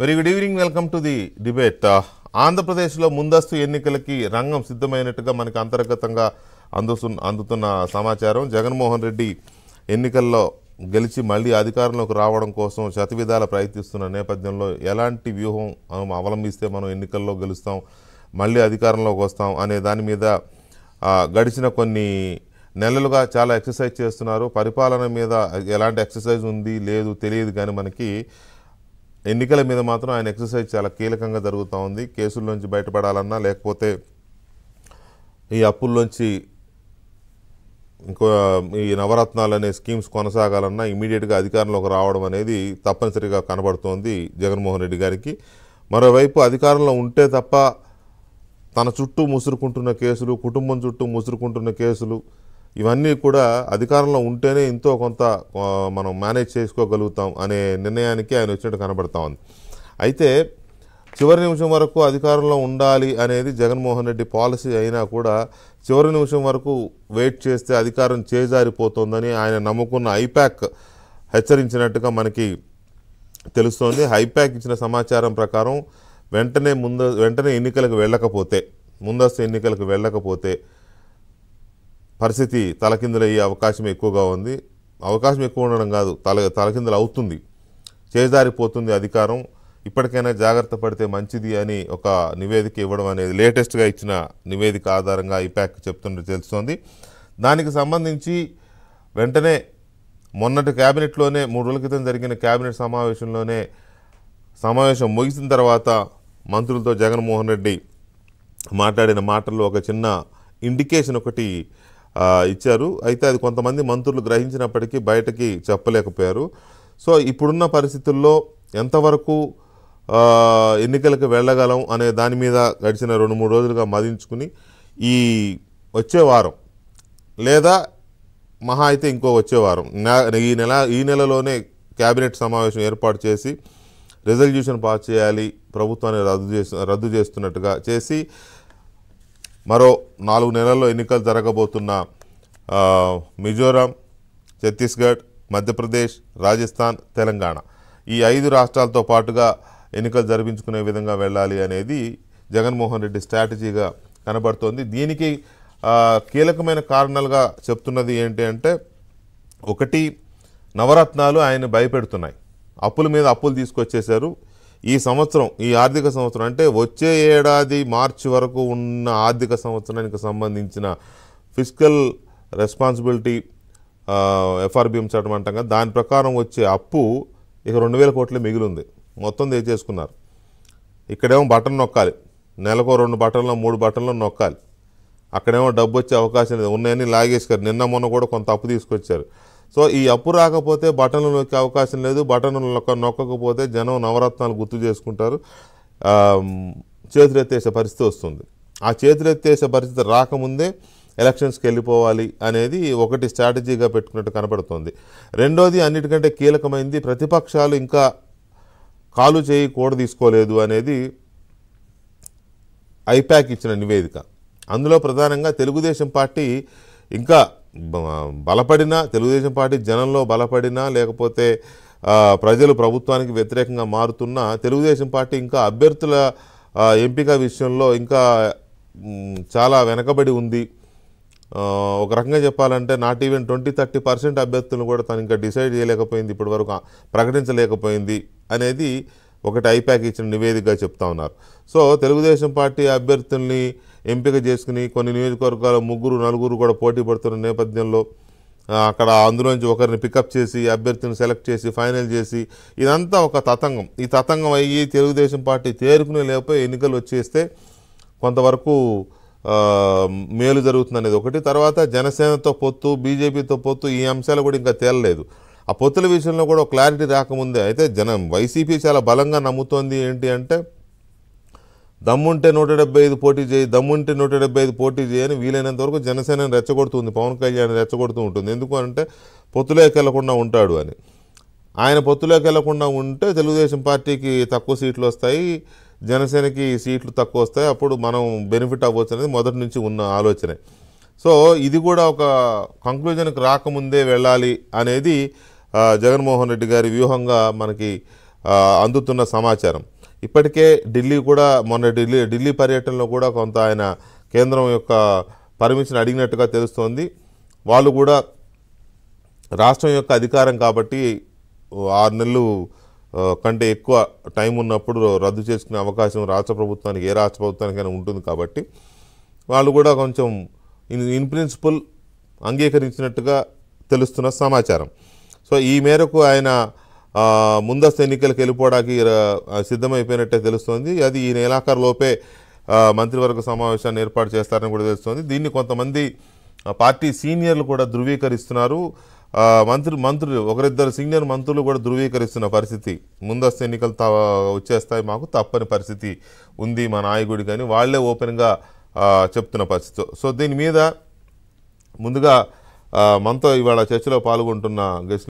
very good evening welcome to the debate ఆంధ్రప్రదేశ్లో ముందస్తు ఎన్నికలకి రంగం సిద్ధమైనట్టుగా మనకి అంతర్గతంగా అందుతు అందుతున్న సమాచారం జగన్మోహన్ రెడ్డి ఎన్నికల్లో గెలిచి మళ్ళీ అధికారంలోకి రావడం కోసం శతవిధాల ప్రయత్నిస్తున్న నేపథ్యంలో ఎలాంటి వ్యూహం అవలంబిస్తే మనం ఎన్నికల్లో గెలుస్తాం మళ్ళీ అధికారంలోకి వస్తాం అనే దాని మీద గడిచిన కొన్ని నెలలుగా చాలా ఎక్సర్సైజ్ చేస్తున్నారు పరిపాలన మీద ఎలాంటి ఎక్సర్సైజ్ ఉంది లేదు తెలియదు కానీ మనకి ఎన్నికల మీద మాత్రం ఆయన ఎక్సర్సైజ్ చాలా కీలకంగా జరుగుతూ ఉంది కేసుల్లోంచి బయటపడాలన్నా లేకపోతే ఈ అప్పుల్లోంచి ఇంకో ఈ నవరత్నాలు అనే స్కీమ్స్ కొనసాగాలన్నా ఇమీడియట్గా అధికారంలోకి రావడం అనేది తప్పనిసరిగా కనబడుతోంది జగన్మోహన్ రెడ్డి గారికి మరోవైపు అధికారంలో ఉంటే తప్ప తన చుట్టూ ముసురుకుంటున్న కేసులు కుటుంబం చుట్టూ ముసురుకుంటున్న కేసులు ఇవన్నీ కూడా అధికారంలో ఉంటేనే ఎంతో కొంత మనం మేనేజ్ చేసుకోగలుగుతాం అనే నిర్ణయానికి ఆయన వచ్చినట్టు కనబడతా ఉంది అయితే చివరి నిమిషం వరకు అధికారంలో ఉండాలి అనేది జగన్మోహన్ రెడ్డి పాలసీ అయినా కూడా చివరి నిమిషం వరకు వెయిట్ చేస్తే అధికారం చేజారిపోతుందని ఆయన నమ్ముకున్న ఐప్యాక్ హెచ్చరించినట్టుగా మనకి తెలుస్తోంది ఐప్యాక్ ఇచ్చిన సమాచారం ప్రకారం వెంటనే ముంద వెంటనే ఎన్నికలకు వెళ్ళకపోతే ముందస్తు ఎన్నికలకు వెళ్ళకపోతే పరిస్థితి తలకిందులయ్యే అవకాశం ఎక్కువగా ఉంది అవకాశం ఎక్కువ ఉండడం కాదు తల తలకిందులు అవుతుంది చేజారిపోతుంది అధికారం ఇప్పటికైనా జాగ్రత్త పడితే మంచిది అని ఒక నివేదిక ఇవ్వడం అనేది లేటెస్ట్గా ఇచ్చిన నివేదిక ఆధారంగా ఐప్యాక్ చెప్తున్నట్టు తెలుస్తోంది దానికి సంబంధించి వెంటనే మొన్నటి క్యాబినెట్లోనే మూడు రోజుల క్రితం జరిగిన క్యాబినెట్ సమావేశంలోనే సమావేశం ముగిసిన తర్వాత మంత్రులతో జగన్మోహన్ రెడ్డి మాట్లాడిన మాటల్లో ఒక చిన్న ఇండికేషన్ ఒకటి ఇచ్చారు అయితే అది కొంతమంది మంత్రులు గ్రహించినప్పటికీ బయటకి చెప్పలేకపోయారు సో ఇప్పుడున్న పరిస్థితుల్లో ఎంతవరకు ఎన్నికలకు వెళ్ళగలం అనే దాని మీద గడిచిన రెండు మూడు రోజులుగా మదించుకుని ఈ వచ్చే వారం లేదా మహా అయితే ఇంకో వచ్చే వారం ఈ నెల ఈ నెలలోనే క్యాబినెట్ సమావేశం ఏర్పాటు చేసి రిజల్యూషన్ పాస్ చేయాలి ప్రభుత్వాన్ని రద్దు చేసి రద్దు చేస్తున్నట్టుగా చేసి మరో నాలుగు నెలల్లో ఎన్నికలు జరగబోతున్న మిజోరాం ఛత్తీస్గఢ్ మధ్యప్రదేశ్ రాజస్థాన్ తెలంగాణ ఈ ఐదు రాష్ట్రాలతో పాటుగా ఎన్నికలు జరిపించుకునే విధంగా వెళ్ళాలి అనేది జగన్మోహన్ రెడ్డి స్ట్రాటజీగా కనబడుతోంది దీనికి కీలకమైన కారణాలుగా చెప్తున్నది ఏంటి అంటే ఒకటి నవరత్నాలు ఆయన భయపెడుతున్నాయి అప్పుల మీద అప్పులు తీసుకొచ్చేశారు ఈ సంవత్సరం ఈ ఆర్థిక సంవత్సరం అంటే వచ్చే ఏడాది మార్చి వరకు ఉన్న ఆర్థిక సంవత్సరానికి సంబంధించిన ఫిజికల్ రెస్పాన్సిబిలిటీ ఎఫ్ఆర్బిఎం చట్టం అంటాం కదా దాని ప్రకారం వచ్చే అప్పు ఇక రెండు వేల కోట్లే మిగిలింది మొత్తం తెచ్చేసుకున్నారు ఇక్కడేమో బటన్ నొక్కాలి నెలకు రెండు బటన్లో మూడు బటన్లో నొక్కాలి అక్కడేమో డబ్బు వచ్చే అవకాశం లేదు ఉన్నాయని లాగేసుకారు నిన్న మొన్న కూడా కొంత అప్పు తీసుకొచ్చారు సో ఈ అప్పు రాకపోతే బటన్లు నొక్కే అవకాశం లేదు బటన్లు నొక్క నొక్కకపోతే జనం నవరత్నాలు గుర్తు చేసుకుంటారు చేతులెత్తేసే పరిస్థితి వస్తుంది ఆ చేతులెత్తేసే పరిస్థితి రాకముందే ఎలక్షన్స్కి వెళ్ళిపోవాలి అనేది ఒకటి స్ట్రాటజీగా పెట్టుకున్నట్టు కనపడుతుంది రెండోది అన్నిటికంటే కీలకమైంది ప్రతిపక్షాలు ఇంకా కాలు చేయి కూడ తీసుకోలేదు అనేది ఐప్యాక్ ఇచ్చిన నివేదిక అందులో ప్రధానంగా తెలుగుదేశం పార్టీ ఇంకా బలపడినా తెలుగుదేశం పార్టీ జనంలో బలపడినా లేకపోతే ప్రజలు ప్రభుత్వానికి వ్యతిరేకంగా మారుతున్నా తెలుగుదేశం పార్టీ ఇంకా అభ్యర్థుల ఎంపిక విషయంలో ఇంకా చాలా వెనకబడి ఉంది ఒక రకంగా చెప్పాలంటే not even twenty thirty percent అభ్యర్థులను కూడా తను ఇంకా డిసైడ్ చేయలేకపోయింది ఇప్పటివరకు ప్రకటించలేకపోయింది అనేది ఒకటి ప్యాక్ ఇచ్చిన నివేదికగా చెప్తా ఉన్నారు సో తెలుగుదేశం పార్టీ అభ్యర్థుల్ని ఎంపిక చేసుకుని కొన్ని నియోజకవర్గాలు ముగ్గురు నలుగురు కూడా పోటీ పడుతున్న నేపథ్యంలో అక్కడ అందులోంచి ఒకరిని పికప్ చేసి అభ్యర్థిని సెలెక్ట్ చేసి ఫైనల్ చేసి ఇదంతా ఒక తతంగం ఈ తతంగం అయ్యి తెలుగుదేశం పార్టీ తేరుకునే లేకపోయి ఎన్నికలు వచ్చేస్తే కొంతవరకు మేలు జరుగుతుంది అనేది ఒకటి తర్వాత జనసేనతో పొత్తు బీజేపీతో పొత్తు ఈ అంశాలు కూడా ఇంకా తేలలేదు ఆ పొత్తుల విషయంలో కూడా క్లారిటీ రాకముందే అయితే జనం వైసీపీ చాలా బలంగా నమ్ముతోంది ఏంటి అంటే దమ్ముంటే నూట డెబ్బై ఐదు పోటీ చేయి దమ్ముంటే నూట డెబ్బై ఐదు పోటీ చేయని వీలైనంత వరకు జనసేనని రెచ్చగొడుతుంది పవన్ కళ్యాణ్ రెచ్చగొడుతూ ఉంటుంది ఎందుకు అంటే పొత్తులేకెళ్లకుండా ఉంటాడు అని ఆయన పొత్తులేకెళ్లకుండా ఉంటే తెలుగుదేశం పార్టీకి తక్కువ సీట్లు వస్తాయి జనసేనకి సీట్లు తక్కువ వస్తాయి అప్పుడు మనం బెనిఫిట్ అవ్వచ్చు అనేది మొదటి నుంచి ఉన్న ఆలోచనే సో ఇది కూడా ఒక కంక్లూజన్కి రాకముందే వెళ్ళాలి అనేది జగన్మోహన్ రెడ్డి గారి వ్యూహంగా మనకి అందుతున్న సమాచారం ఇప్పటికే ఢిల్లీ కూడా మొన్న ఢిల్లీ ఢిల్లీ పర్యటనలో కూడా కొంత ఆయన కేంద్రం యొక్క పర్మిషన్ అడిగినట్టుగా తెలుస్తోంది వాళ్ళు కూడా రాష్ట్రం యొక్క అధికారం కాబట్టి ఆరు నెలలు కంటే ఎక్కువ టైం ఉన్నప్పుడు రద్దు చేసుకునే అవకాశం రాష్ట్ర ప్రభుత్వానికి ఏ రాష్ట్ర ప్రభుత్వానికైనా ఉంటుంది కాబట్టి వాళ్ళు కూడా కొంచెం ఇన్ ఇన్ ప్రిన్సిపల్ అంగీకరించినట్టుగా తెలుస్తున్న సమాచారం సో ఈ మేరకు ఆయన ముందస్తు ఎన్నికలకు వెళ్ళిపోవడానికి సిద్ధమైపోయినట్టే తెలుస్తోంది అది ఈ లోపే మంత్రివర్గ సమావేశాన్ని ఏర్పాటు చేస్తారని కూడా తెలుస్తోంది దీన్ని కొంతమంది పార్టీ సీనియర్లు కూడా ధృవీకరిస్తున్నారు మంత్రి మంత్రులు ఒకరిద్దరు సీనియర్ మంత్రులు కూడా ధృవీకరిస్తున్న పరిస్థితి ముందస్తు ఎన్నికలు వచ్చేస్తాయి మాకు తప్పని పరిస్థితి ఉంది మా నాయకుడి కానీ వాళ్లే ఓపెన్గా చెప్తున్న పరిస్థితి సో దీని మీద ముందుగా మనతో ఇవాళ చర్చలో పాల్గొంటున్న గెస్ట్